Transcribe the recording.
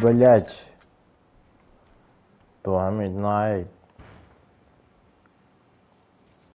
Блять. Два Midnight.